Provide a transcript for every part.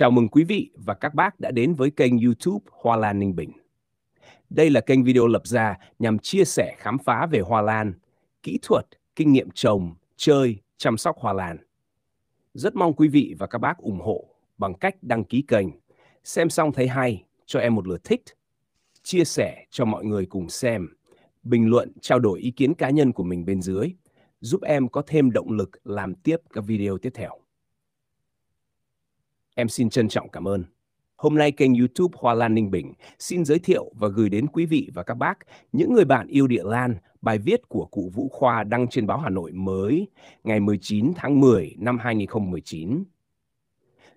Chào mừng quý vị và các bác đã đến với kênh YouTube Hoa Lan Ninh Bình. Đây là kênh video lập ra nhằm chia sẻ khám phá về hoa lan, kỹ thuật, kinh nghiệm trồng, chơi, chăm sóc hoa lan. Rất mong quý vị và các bác ủng hộ bằng cách đăng ký kênh, xem xong thấy hay, cho em một lượt thích, chia sẻ cho mọi người cùng xem, bình luận, trao đổi ý kiến cá nhân của mình bên dưới, giúp em có thêm động lực làm tiếp các video tiếp theo. Em xin trân trọng cảm ơn. Hôm nay kênh YouTube Hoa Lan Ninh Bình xin giới thiệu và gửi đến quý vị và các bác những người bạn yêu địa lan bài viết của cụ Vũ Khoa đăng trên báo Hà Nội mới ngày 19 tháng 10 năm 2019.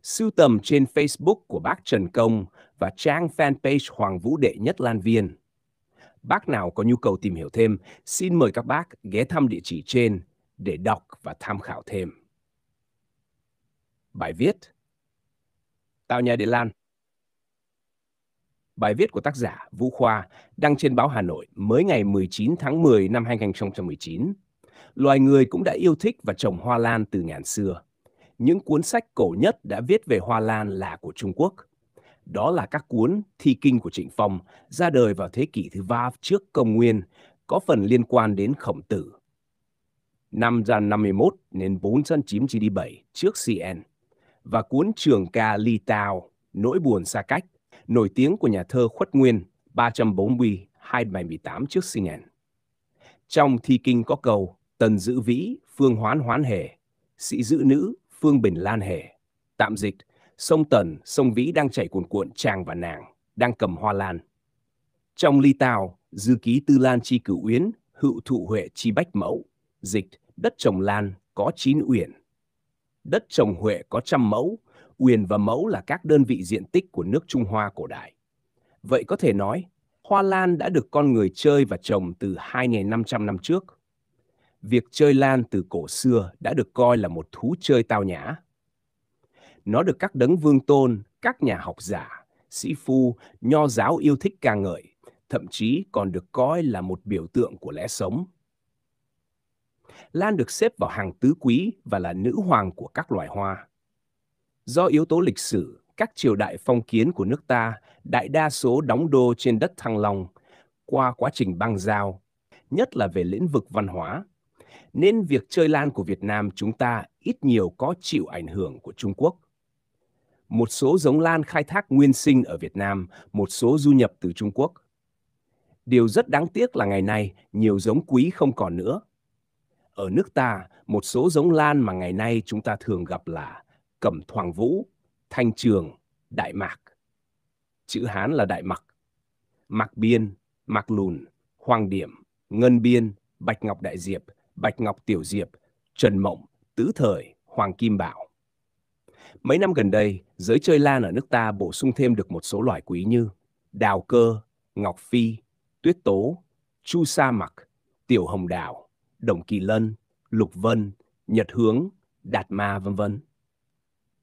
Sưu tầm trên Facebook của bác Trần Công và trang fanpage Hoàng Vũ Đệ Nhất Lan Viên. Bác nào có nhu cầu tìm hiểu thêm, xin mời các bác ghé thăm địa chỉ trên để đọc và tham khảo thêm. Bài viết tạo nhà để lan. Bài viết của tác giả Vũ Khoa đăng trên báo Hà Nội mới ngày 19 tháng 10 năm 2019. Loài người cũng đã yêu thích và trồng hoa lan từ ngàn xưa. Những cuốn sách cổ nhất đã viết về hoa lan là của Trung Quốc. Đó là các cuốn Thi Kinh của Trịnh Phong ra đời vào thế kỷ thứ ba trước công nguyên, có phần liên quan đến khổng tử. Năm ra 51 đến 497 trước CN và cuốn Trường ca Ly Tao, Nỗi buồn xa cách, nổi tiếng của nhà thơ Khuất Nguyên 340 278 trước sinh nhật. Trong thi kinh có câu Tần giữ Vĩ, Phương Hoán Hoán Hề, Sĩ giữ Nữ, Phương Bình Lan Hề. Tạm dịch, sông Tần, sông Vĩ đang chảy cuồn cuộn chàng và nàng, đang cầm hoa lan. Trong ly tào, dư ký tư lan chi cửu uyến, hữu thụ huệ chi bách mẫu, dịch đất trồng lan có chín uyển đất trồng Huệ có trăm mẫu, Uyển và Mẫu là các đơn vị diện tích của nước Trung Hoa cổ đại. Vậy có thể nói, hoa lan đã được con người chơi và trồng từ 2.500 năm trước. Việc chơi lan từ cổ xưa đã được coi là một thú chơi tao nhã. Nó được các đấng vương tôn, các nhà học giả, sĩ phu, nho giáo yêu thích ca ngợi, thậm chí còn được coi là một biểu tượng của lẽ sống. Lan được xếp vào hàng tứ quý và là nữ hoàng của các loài hoa. Do yếu tố lịch sử, các triều đại phong kiến của nước ta đại đa số đóng đô trên đất Thăng Long qua quá trình băng giao, nhất là về lĩnh vực văn hóa. Nên việc chơi lan của Việt Nam chúng ta ít nhiều có chịu ảnh hưởng của Trung Quốc. Một số giống lan khai thác nguyên sinh ở Việt Nam, một số du nhập từ Trung Quốc. Điều rất đáng tiếc là ngày nay nhiều giống quý không còn nữa ở nước ta, một số giống lan mà ngày nay chúng ta thường gặp là cẩm thoàng vũ, thanh trường, đại mạc. Chữ Hán là đại mạc, mạc biên, mạc lùn, hoàng điểm, ngân biên, bạch ngọc đại diệp, bạch ngọc tiểu diệp, trần mộng, tứ thời, hoàng kim bảo. Mấy năm gần đây, giới chơi lan ở nước ta bổ sung thêm được một số loài quý như đào cơ, ngọc phi, tuyết tố, chu sa mặc, tiểu hồng đào, Đồng Kỳ Lân, Lục Vân, Nhật Hướng, Đạt Ma vân vân.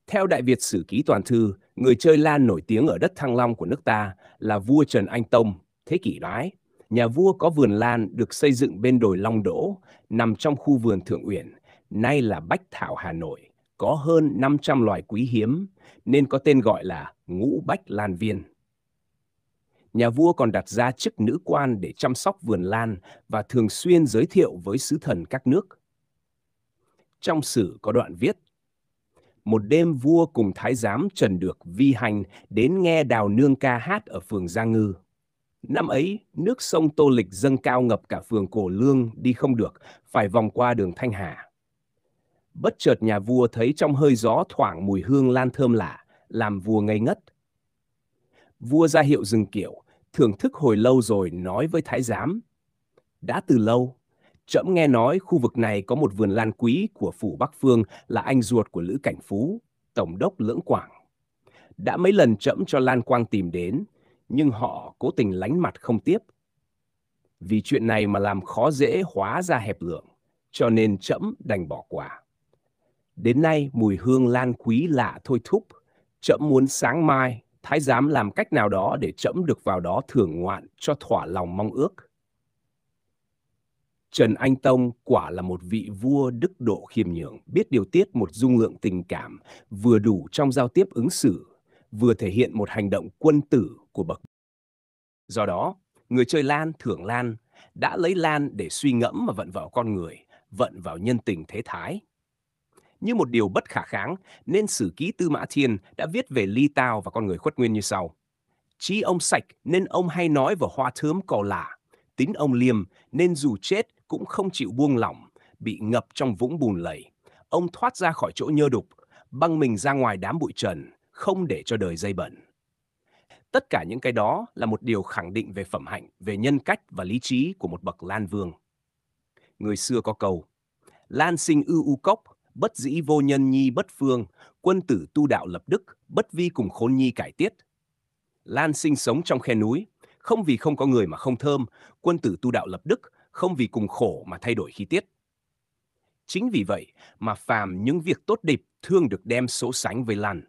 Theo Đại Việt Sử Ký Toàn Thư, người chơi Lan nổi tiếng ở đất Thăng Long của nước ta là vua Trần Anh Tông, thế kỷ đoái. Nhà vua có vườn Lan được xây dựng bên đồi Long Đỗ, nằm trong khu vườn Thượng Uyển, nay là Bách Thảo Hà Nội, có hơn 500 loài quý hiếm, nên có tên gọi là Ngũ Bách Lan Viên nhà vua còn đặt ra chức nữ quan để chăm sóc vườn lan và thường xuyên giới thiệu với sứ thần các nước. Trong sử có đoạn viết, một đêm vua cùng thái giám Trần Được vi hành đến nghe đào nương ca hát ở phường Gia Ngư. Năm ấy, nước sông Tô Lịch dâng cao ngập cả phường Cổ Lương đi không được, phải vòng qua đường Thanh Hà. Bất chợt nhà vua thấy trong hơi gió thoảng mùi hương lan thơm lạ, làm vua ngây ngất. Vua ra hiệu dừng kiểu, thưởng thức hồi lâu rồi nói với thái giám. Đã từ lâu, trẫm nghe nói khu vực này có một vườn lan quý của phủ Bắc Phương là anh ruột của Lữ Cảnh Phú, tổng đốc Lưỡng Quảng. Đã mấy lần trẫm cho Lan Quang tìm đến, nhưng họ cố tình lánh mặt không tiếp. Vì chuyện này mà làm khó dễ hóa ra hẹp lượng, cho nên trẫm đành bỏ qua Đến nay mùi hương lan quý lạ thôi thúc, trẫm muốn sáng mai thái giám làm cách nào đó để trẫm được vào đó thưởng ngoạn cho thỏa lòng mong ước. Trần Anh Tông quả là một vị vua đức độ khiêm nhường, biết điều tiết một dung lượng tình cảm vừa đủ trong giao tiếp ứng xử, vừa thể hiện một hành động quân tử của bậc. Do đó, người chơi Lan thưởng Lan đã lấy Lan để suy ngẫm và vận vào con người, vận vào nhân tình thế thái, như một điều bất khả kháng, nên sử ký Tư Mã Thiên đã viết về Ly Tao và con người khuất nguyên như sau. Chí ông sạch nên ông hay nói và hoa thơm cò lạ. Tính ông liêm nên dù chết cũng không chịu buông lỏng, bị ngập trong vũng bùn lầy. Ông thoát ra khỏi chỗ nhơ đục, băng mình ra ngoài đám bụi trần, không để cho đời dây bẩn. Tất cả những cái đó là một điều khẳng định về phẩm hạnh, về nhân cách và lý trí của một bậc Lan Vương. Người xưa có câu, Lan sinh ư u cốc, bất dĩ vô nhân nhi bất phương, quân tử tu đạo lập đức, bất vi cùng khôn nhi cải tiết. Lan sinh sống trong khe núi, không vì không có người mà không thơm, quân tử tu đạo lập đức, không vì cùng khổ mà thay đổi khí tiết. Chính vì vậy mà phàm những việc tốt đẹp thường được đem số sánh với Lan.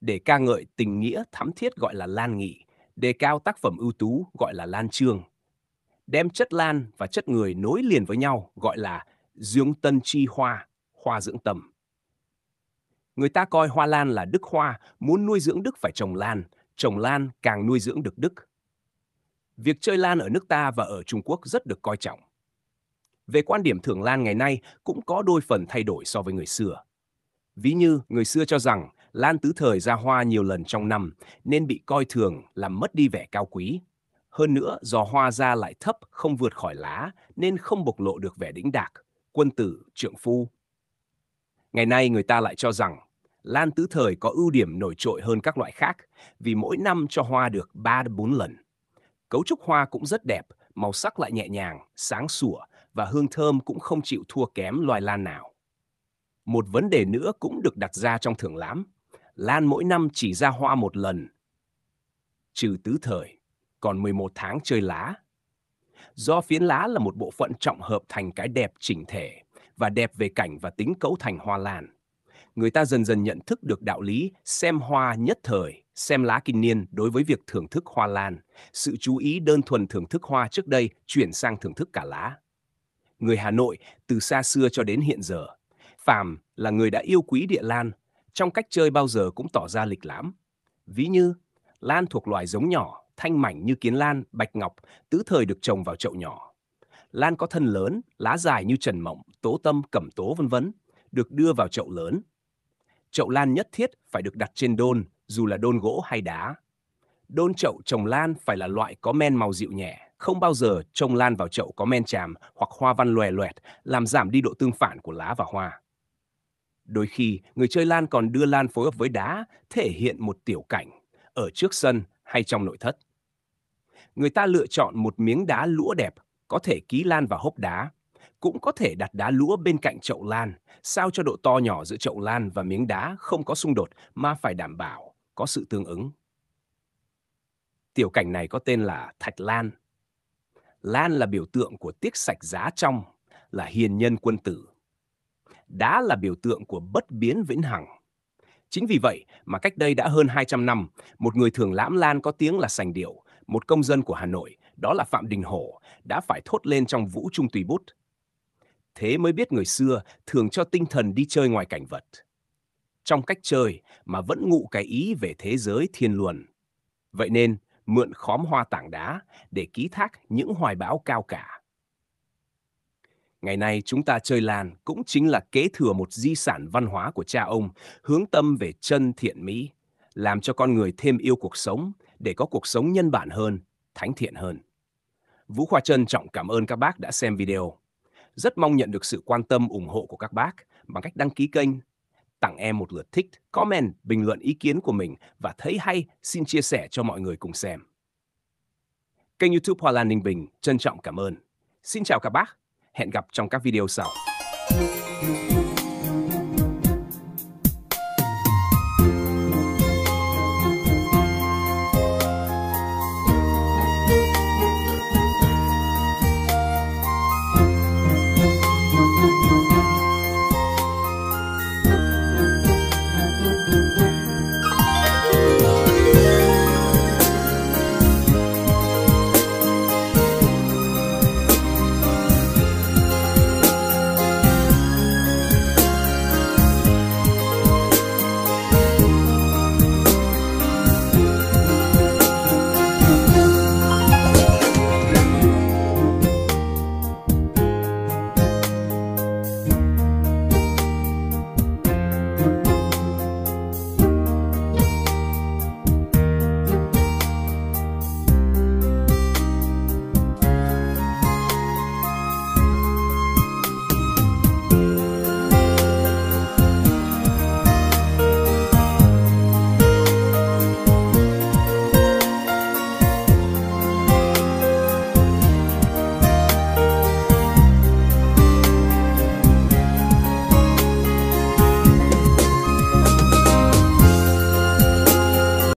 Để ca ngợi tình nghĩa thắm thiết gọi là Lan Nghị, đề cao tác phẩm ưu tú gọi là Lan Trương. Đem chất Lan và chất người nối liền với nhau gọi là Dương Tân Chi Hoa hoa dưỡng tâm. Người ta coi hoa lan là đức hoa, muốn nuôi dưỡng đức phải trồng lan, trồng lan càng nuôi dưỡng được đức. Việc chơi lan ở nước ta và ở Trung Quốc rất được coi trọng. Về quan điểm thưởng lan ngày nay cũng có đôi phần thay đổi so với người xưa. Ví như người xưa cho rằng lan tứ thời ra hoa nhiều lần trong năm nên bị coi thường làm mất đi vẻ cao quý. Hơn nữa do hoa ra lại thấp không vượt khỏi lá nên không bộc lộ được vẻ đĩnh đạc, quân tử, trượng phu, Ngày nay người ta lại cho rằng lan tứ thời có ưu điểm nổi trội hơn các loại khác vì mỗi năm cho hoa được 3 đến 4 lần. Cấu trúc hoa cũng rất đẹp, màu sắc lại nhẹ nhàng, sáng sủa và hương thơm cũng không chịu thua kém loài lan nào. Một vấn đề nữa cũng được đặt ra trong thưởng lãm. Lan mỗi năm chỉ ra hoa một lần, trừ tứ thời, còn 11 tháng chơi lá. Do phiến lá là một bộ phận trọng hợp thành cái đẹp chỉnh thể và đẹp về cảnh và tính cấu thành hoa lan. Người ta dần dần nhận thức được đạo lý xem hoa nhất thời, xem lá kinh niên đối với việc thưởng thức hoa lan. Sự chú ý đơn thuần thưởng thức hoa trước đây chuyển sang thưởng thức cả lá. Người Hà Nội từ xa xưa cho đến hiện giờ, Phàm là người đã yêu quý địa lan, trong cách chơi bao giờ cũng tỏ ra lịch lãm. Ví như, lan thuộc loài giống nhỏ, thanh mảnh như kiến lan, bạch ngọc, tứ thời được trồng vào chậu nhỏ Lan có thân lớn, lá dài như trần mỏng, tố tâm, cẩm tố vân vân, được đưa vào chậu lớn. Chậu lan nhất thiết phải được đặt trên đôn, dù là đôn gỗ hay đá. Đôn chậu trồng lan phải là loại có men màu dịu nhẹ, không bao giờ trồng lan vào chậu có men tràm hoặc hoa văn lòe loẹt, làm giảm đi độ tương phản của lá và hoa. Đôi khi, người chơi lan còn đưa lan phối hợp với đá, thể hiện một tiểu cảnh, ở trước sân hay trong nội thất. Người ta lựa chọn một miếng đá lũa đẹp có thể ký lan vào hốc đá, cũng có thể đặt đá lũa bên cạnh chậu lan, sao cho độ to nhỏ giữa chậu lan và miếng đá không có xung đột mà phải đảm bảo có sự tương ứng. Tiểu cảnh này có tên là thạch lan. Lan là biểu tượng của tiết sạch giá trong, là hiền nhân quân tử. Đá là biểu tượng của bất biến vĩnh hằng. Chính vì vậy mà cách đây đã hơn 200 năm, một người thường lãm lan có tiếng là sành điệu, một công dân của Hà Nội đó là Phạm Đình Hổ, đã phải thốt lên trong vũ trung tùy bút. Thế mới biết người xưa thường cho tinh thần đi chơi ngoài cảnh vật. Trong cách chơi mà vẫn ngụ cái ý về thế giới thiên luân. Vậy nên, mượn khóm hoa tảng đá để ký thác những hoài bão cao cả. Ngày nay chúng ta chơi lan cũng chính là kế thừa một di sản văn hóa của cha ông, hướng tâm về chân thiện mỹ, làm cho con người thêm yêu cuộc sống để có cuộc sống nhân bản hơn, thánh thiện hơn. Vũ Khoa Trân trọng cảm ơn các bác đã xem video. Rất mong nhận được sự quan tâm ủng hộ của các bác bằng cách đăng ký kênh, tặng em một lượt thích, comment, bình luận ý kiến của mình và thấy hay xin chia sẻ cho mọi người cùng xem. Kênh YouTube Hoa Lan Ninh Bình trân trọng cảm ơn. Xin chào các bác, hẹn gặp trong các video sau.